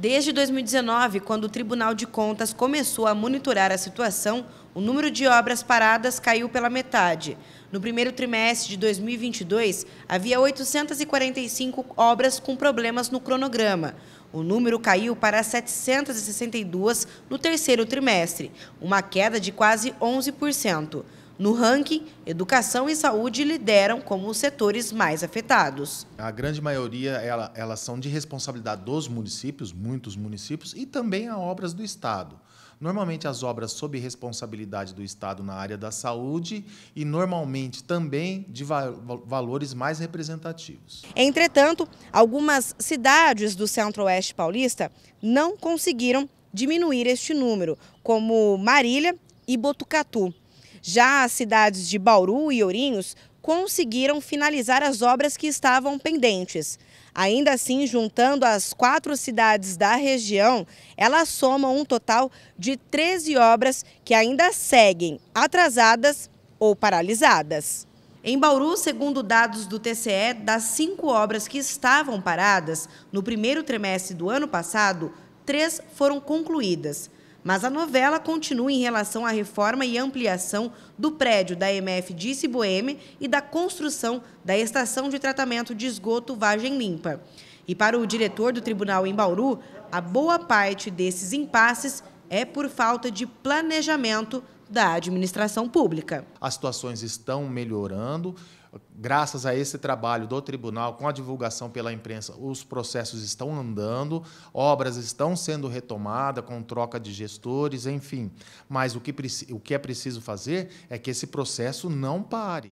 Desde 2019, quando o Tribunal de Contas começou a monitorar a situação, o número de obras paradas caiu pela metade. No primeiro trimestre de 2022, havia 845 obras com problemas no cronograma. O número caiu para 762 no terceiro trimestre, uma queda de quase 11%. No ranking, educação e saúde lideram como os setores mais afetados. A grande maioria ela, elas são de responsabilidade dos municípios, muitos municípios, e também a obras do Estado. Normalmente as obras sob responsabilidade do Estado na área da saúde e normalmente também de valores mais representativos. Entretanto, algumas cidades do Centro-Oeste paulista não conseguiram diminuir este número, como Marília e Botucatu. Já as cidades de Bauru e Ourinhos conseguiram finalizar as obras que estavam pendentes. Ainda assim, juntando as quatro cidades da região, elas somam um total de 13 obras que ainda seguem atrasadas ou paralisadas. Em Bauru, segundo dados do TCE, das cinco obras que estavam paradas no primeiro trimestre do ano passado, três foram concluídas. Mas a novela continua em relação à reforma e ampliação do prédio da MF Disse Boeme e da construção da estação de tratamento de esgoto Vagem Limpa. E para o diretor do tribunal em Bauru, a boa parte desses impasses é por falta de planejamento da administração pública. As situações estão melhorando. Graças a esse trabalho do tribunal, com a divulgação pela imprensa, os processos estão andando, obras estão sendo retomadas com troca de gestores, enfim. Mas o que, o que é preciso fazer é que esse processo não pare.